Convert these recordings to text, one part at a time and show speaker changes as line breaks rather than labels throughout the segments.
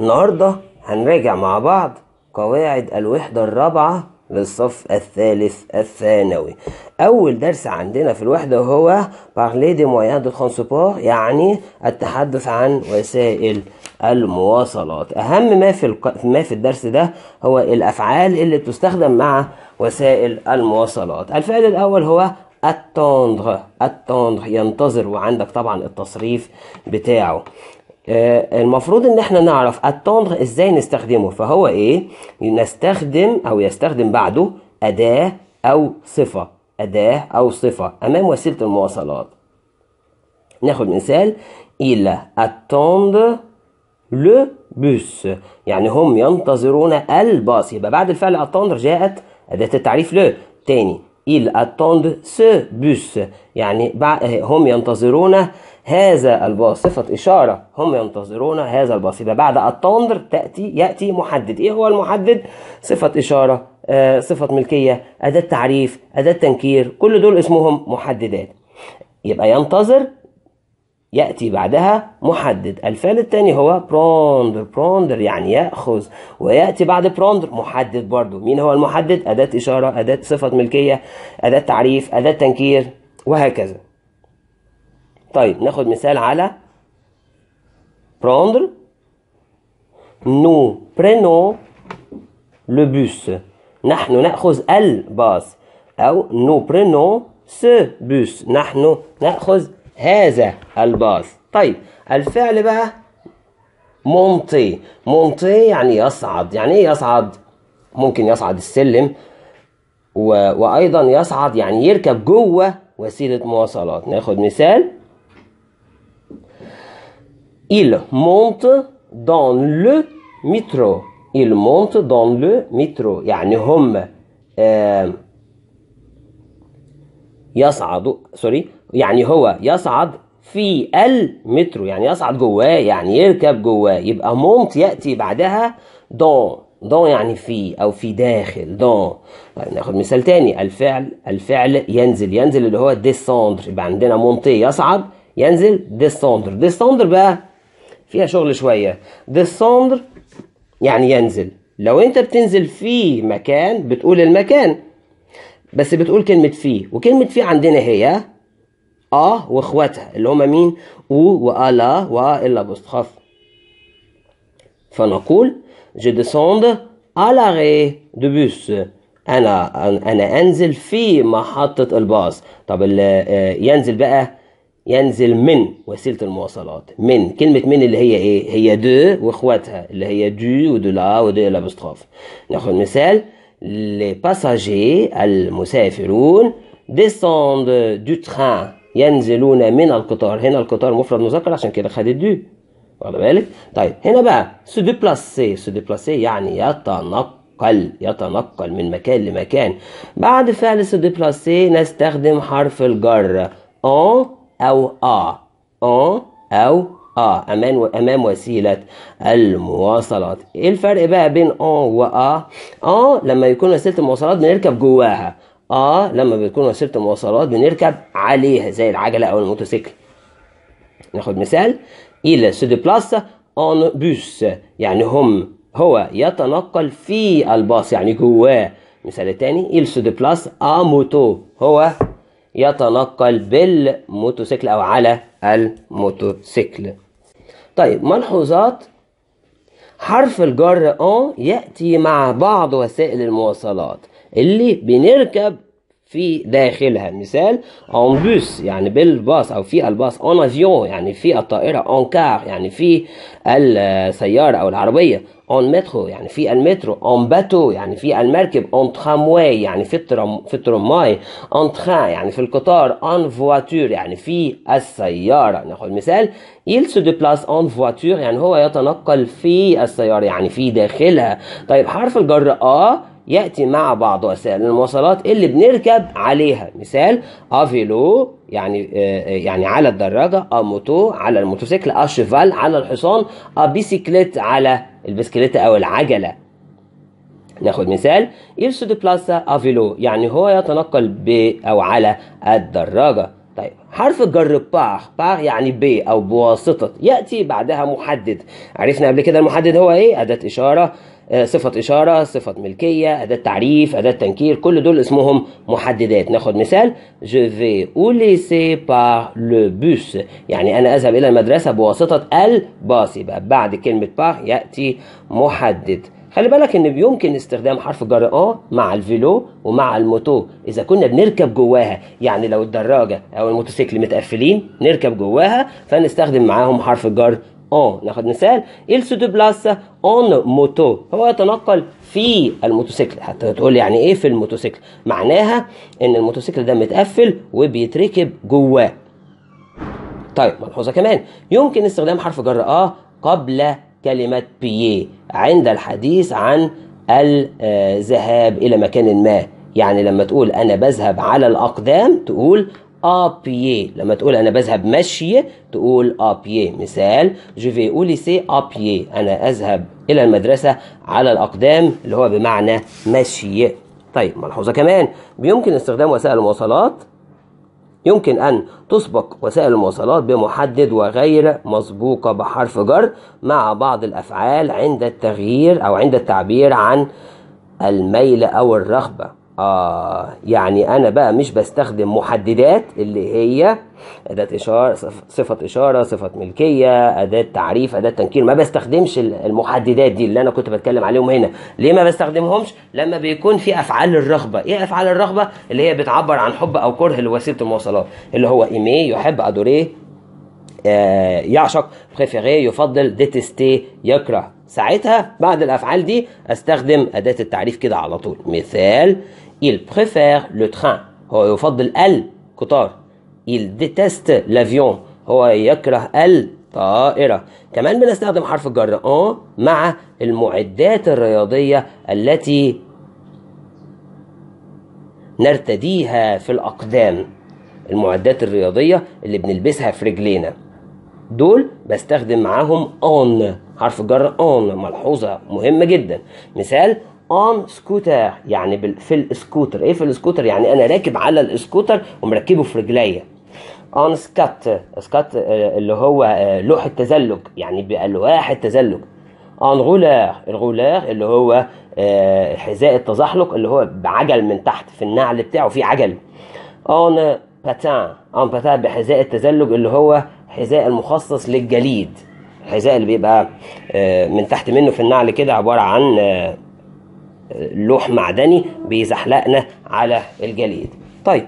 النهاردة هنراجع مع بعض قواعد الوحدة الرابعة للصف الثالث الثانوي أول درس عندنا في الوحدة هو parler des moyens de transport يعني التحدث عن وسائل المواصلات أهم ما في ما في الدرس ده هو الأفعال اللي بتستخدم مع وسائل المواصلات الفعل الأول هو attendre attendre ينتظر وعندك طبعا التصريف بتاعه آه، المفروض ان احنا نعرف اتوندر ازاي نستخدمه فهو ايه نستخدم او يستخدم بعده اداه او صفه اداه او صفه امام وسيله المواصلات ناخد مثال الى اتوندر لو بوس يعني هم ينتظرون الباص يبقى بعد الفعل اتوندر جاءت اداه التعريف لو تاني ils attendent ce bus يعني هم ينتظرون هذا الباص صفة إشارة هم ينتظرون هذا الباص يبقى بعد attendre تأتي يأتي محدد إيه هو المحدد صفة إشارة صفة ملكية أداة تعريف أداة تنكير كل دول اسمهم محددات يبقى ينتظر يأتي بعدها محدد الفعل الثاني هو بروندر بروندر يعني يأخذ ويأتي بعد بروندر محدد برضو مين هو المحدد أداة إشارة أداة صفة ملكية أداة تعريف أداة تنكير وهكذا طيب ناخد مثال على بروندر نو برينو لبوس نحن نأخذ الباص أو نو برينو سو بوس نحن نأخذ هذا الباص طيب الفعل بقى مونتي مونتي يعني يصعد يعني ايه يصعد ممكن يصعد السلم و... وايضا يصعد يعني يركب جوه وسيله مواصلات ناخد مثال il monte dans le métro il monte dans le métro يعني هم آه يصعد سوري يعني هو يصعد في المترو يعني يصعد جواه يعني يركب جواه يبقى مونت يأتي بعدها دون دون يعني في أو في داخل دون طيب ناخد مثال تاني الفعل الفعل ينزل ينزل اللي هو ديسوندر يبقى عندنا مونتي يصعد ينزل ديسوندر ديسوندر بقى فيها شغل شوية ديسوندر يعني ينزل لو انت بتنزل في مكان بتقول المكان بس بتقول كلمة في وكلمة في عندنا هي آه وإخواتها اللي هما مين؟ أو وألا وإلا بوستخاف فنقول je descends à l'arrêt de bus أنا أنا أنزل في محطة الباص طب ينزل بقى ينزل من وسيلة المواصلات من كلمة من اللي هي ايه هي دو واخواتها اللي هي دو ودو لا ودو إلا بوستخاف ناخد مثال لي باساجي المسافرون ديسوند دو تران ينزلون من القطار هنا القطار مفرد مذكر عشان كده خدت دو واخد بالك طيب هنا بقى se déplacer se déplacer يعني يتنقل يتنقل من مكان لمكان بعد فعل se déplacer نستخدم حرف الجر en أو آ en أو اه أمام, امام وسيله المواصلات ايه الفرق بقى بين اه واه اه لما يكون وسيله المواصلات بنركب جواها اه لما بتكون وسيله المواصلات بنركب عليها زي العجله او الموتوسيكل ناخد مثال الى سو دي بلاس اون بوس يعني هم هو يتنقل في الباص يعني جواه مثال التاني سو دي بلاس آ موتو هو يتنقل بالموتوسيكل او على الموتوسيكل طيب ملحوظات حرف الجر أن يأتي مع بعض وسائل المواصلات اللي بنركب في داخلها مثال اون بوس يعني بالباص او في الباص اون افيون يعني في الطائره اون كار يعني في السياره او العربيه اون مترو يعني في المترو اون باتو يعني في المركب اون تراموي يعني في الترام في الترماي اون تران يعني في القطار اون فواتور يعني في السياره ناخد مثال il se déplace en voiture يعني هو يتنقل في السياره يعني في داخلها طيب حرف الجر ا آه يأتي مع بعض وسائل المواصلات اللي بنركب عليها مثال أفيلو يعني آه، آه، يعني على الدراجة أموتو على الموتوسيكل أشفال على الحصان أبيسيكليت على البسكليت أو العجلة ناخد مثال يلسو دي بلاسا أفيلو يعني هو يتنقل ب أو على الدراجة طيب حرف الجر باغ باغ يعني ب أو بواسطة يأتي بعدها محدد عرفنا قبل كده المحدد هو إيه أداة إشارة آه، صفة إشارة صفة ملكية أداة تعريف أداة تنكير كل دول اسمهم محددات ناخد مثال je vais au lycée par le bus يعني أنا أذهب إلى المدرسة بواسطة الباص يبقى بعد كلمة par يأتي محدد خلي بالك ان بيمكن استخدام حرف الجر اه مع الفيلو ومع الموتو اذا كنا بنركب جواها يعني لو الدراجه او الموتوسيكل متقفلين نركب جواها فنستخدم معاهم حرف الجر اون ناخد مثال سو دو بلاس اون موتو هو يتنقل في الموتوسيكل حتى تقول يعني ايه في الموتوسيكل معناها ان الموتوسيكل ده متقفل وبيتركب جواه طيب ملحوظه كمان يمكن استخدام حرف جر اه قبل كلمه بيي عند الحديث عن الذهاب الى مكان ما يعني لما تقول انا بذهب على الاقدام تقول ابيي لما تقول انا بذهب مشي تقول ابيي مثال جو في او ليسي ابيي انا اذهب الى المدرسه على الاقدام اللي هو بمعنى مشي طيب ملحوظه كمان بيمكن استخدام وسائل المواصلات يمكن أن تسبق وسائل المواصلات بمحدد وغير مسبوقة بحرف جر مع بعض الأفعال عند التغيير أو عند التعبير عن الميل أو الرغبة آه يعني أنا بقى مش بستخدم محددات اللي هي أداة إشارة صفة إشارة صفة ملكية أداة تعريف أداة تنكير ما بستخدمش المحددات دي اللي أنا كنت بتكلم عليهم هنا ليه ما بستخدمهمش لما بيكون في أفعال الرغبة إيه أفعال الرغبة اللي هي بتعبر عن حب أو كره لوسيلة المواصلات اللي هو إيمي يحب أدوريه آه يعشق بريفيري يفضل ديتستي يكره ساعتها بعد الافعال دي استخدم اداه التعريف كده على طول مثال Il préfère le train هو يفضل القطار Il déteste l'avion هو يكره الطائرة كمان بنستخدم حرف الجر اون مع المعدات الرياضية التي نرتديها في الأقدام المعدات الرياضية اللي بنلبسها في رجلينا دول بستخدم معاهم اون حرف جر اون ملحوظة مهمة جدا مثال اون سكوتر يعني في السكوتر ايه في السكوتر يعني انا راكب على السكوتر ومركبه في رجليا اون سكات سكات اللي هو آه، لوح التزلج يعني بالواح التزلج اون غولار الغولار اللي هو آه، حذاء التزحلق اللي هو بعجل من تحت في النعل بتاعه في عجل اون باتان اون باتان بحذاء التزلج اللي هو حذاء المخصص للجليد الحذاء اللي بيبقى آه، من تحت منه في النعل كده عباره عن لوح معدني بيزحلقنا على الجليد طيب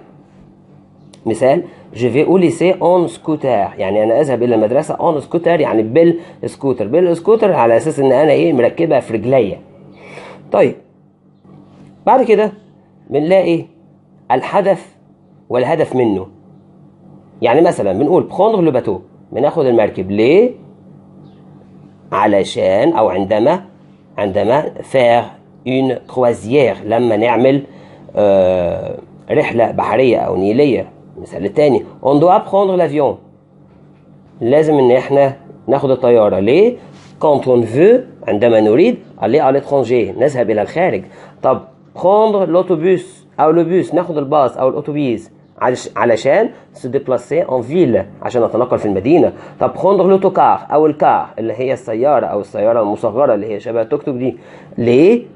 مثال je vais au lycée en scooter يعني انا اذهب الى المدرسه اون سكوتر يعني بالسكوتر بالسكوتر على اساس ان انا ايه مركبها في رجليا طيب بعد كده بنلاقي الحدث والهدف منه يعني مثلا بنقول بخوندر لو باتو بناخد المركب ليه علشان او عندما عندما فيغ اون كروازيير لما نعمل آه، رحله بحريه او نيليه المثال التاني اون دو ابخوندر لافيون لازم ان احنا ناخد الطياره ليه كونت اون فو عندما نريد عليه على الاترونجي نذهب الى الخارج طب بروندر لوتوبيس او لوبيس ناخد الباص او الاوتوبيس علشان سو ديبلاسي اون فيل عشان نتنقل في المدينه طب بروندر لوتوكار او الكار اللي هي السياره او السياره المصغره اللي هي شبه التوك توك دي ليه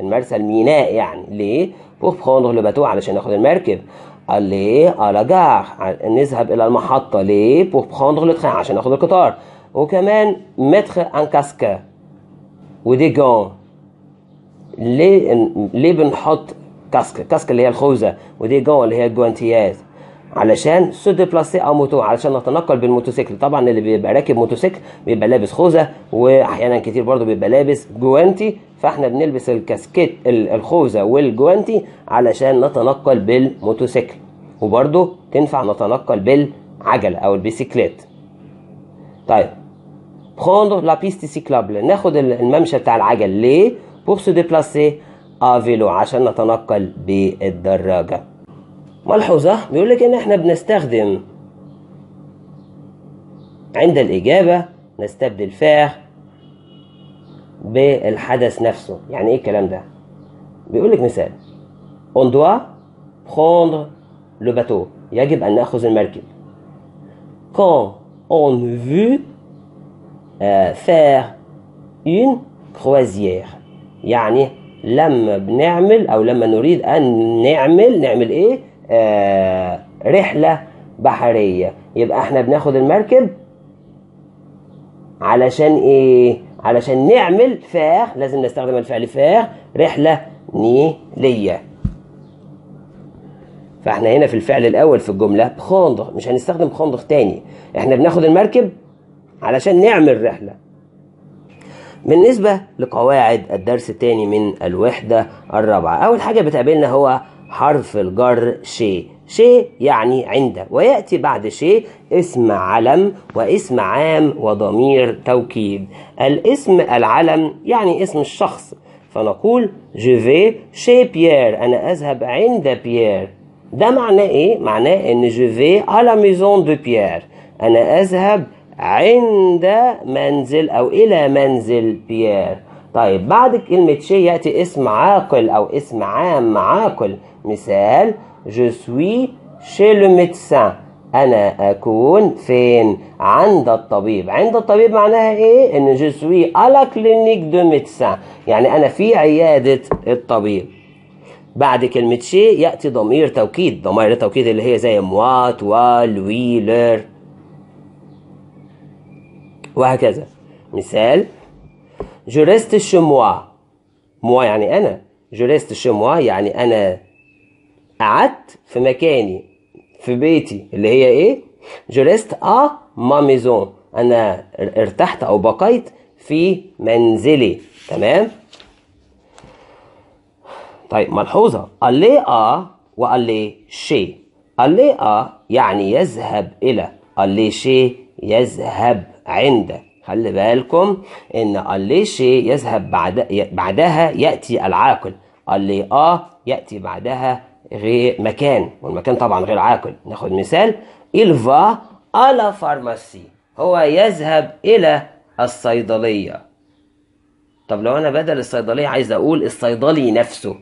المرسى الميناء يعني ليه بوغ بخوندر لو باتو علشان ناخد المركب قال ليه على جار نذهب الى المحطه ليه بوغ بخوندر لو تران عشان ناخد القطار وكمان متر ان كاسكا ودي جون ليه ليه بنحط كاسك كاسك اللي هي الخوذه ودي جون اللي هي الجوانتيات علشان سو ديبلاسي او موتو علشان نتنقل بالموتوسيكل طبعا اللي بيبقى راكب موتوسيكل بيبقى لابس خوذه واحيانا كتير برضه بيبقى لابس جوانتي فاحنا بنلبس الكاسكيت الخوذه والجوانتي علشان نتنقل بالموتوسيكل وبرده تنفع نتنقل بالعجله او البيسيكلات طيب prendre لا بيست سيكلابل ناخد الممشى بتاع العجل ليه بور سو déplacer à عشان نتنقل بالدراجه ملحوظه بيقول لك ان احنا بنستخدم عند الاجابه نستبدل faire بالحدث نفسه يعني ايه الكلام ده بيقول لك مثال on doit prendre le bateau يجب ان ناخذ المركب quand on veut euh, faire une croisière يعني لما بنعمل او لما نريد ان نعمل نعمل ايه آه، رحله بحريه يبقى احنا بناخد المركب علشان ايه علشان نعمل فاغ لازم نستخدم الفعل فاغ رحلة نيلية فاحنا هنا في الفعل الأول في الجملة بخندق مش هنستخدم خندق تاني احنا بناخد المركب علشان نعمل رحلة بالنسبة لقواعد الدرس التاني من الوحدة الرابعة أول حاجة بتقابلنا هو حرف الجر شيء شيء يعني عند ويأتي بعد شيء اسم علم واسم عام وضمير توكيد الاسم العلم يعني اسم الشخص فنقول جو vais شي بيير أنا أذهب عند بيير ده معناه إيه؟ معناه إن vais à على ميزون دو بيير أنا أذهب عند منزل أو إلى منزل بيير طيب بعد كلمة شيء يأتي اسم عاقل أو اسم عام عاقل مثال je suis chez le médecin أنا أكون فين عند الطبيب عند الطبيب معناها إيه إن je suis à la clinique de médecin يعني أنا في عيادة الطبيب بعد كلمة شيء يأتي ضمير توكيد ضمائر التوكيد اللي هي زي موات والويلر وهكذا مثال Je reste chez moi. Moi يعني أنا. Je reste chez moi يعني أنا قعدت في مكاني في بيتي اللي هي إيه؟ Je reste à ma maison. أنا ارتحت أو بقيت في منزلي. تمام؟ طيب ملحوظة ألي آ وألي شي ألي آ يعني يذهب إلى ألي شي يذهب عند خلي بالكم ان الليشي يذهب بعد بعدها ياتي العاقل اللي اه ياتي بعدها غير مكان والمكان طبعا غير عاقل ناخد مثال الفا على فارماسي هو يذهب الى الصيدليه طب لو انا بدل الصيدليه عايز اقول الصيدلي نفسه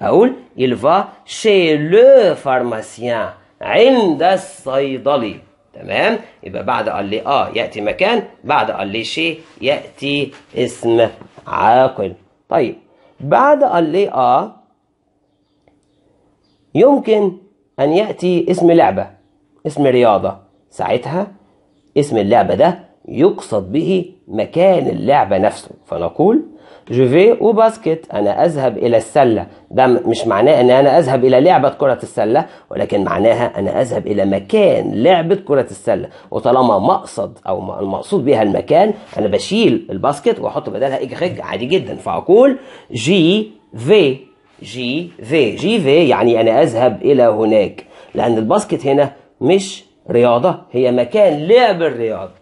اقول الفا شي لو فارماسيان عند الصيدلي تمام يبقى بعد قال لي اه ياتي مكان بعد قال لي شيء ياتي اسم عاقل طيب بعد قال لي اه يمكن ان ياتي اسم لعبه اسم رياضه ساعتها اسم اللعبه ده يقصد به مكان اللعبة نفسه فنقول جو في او باسكت أنا أذهب إلى السلة ده مش معناه أن أنا أذهب إلى لعبة كرة السلة ولكن معناها أنا أذهب إلى مكان لعبة كرة السلة وطالما مقصد أو المقصود بها المكان أنا بشيل الباسكت وأحط بدلها إيج خج عادي جدا فأقول جي في جي في جي في يعني أنا أذهب إلى هناك لأن الباسكت هنا مش رياضة هي مكان لعب الرياضة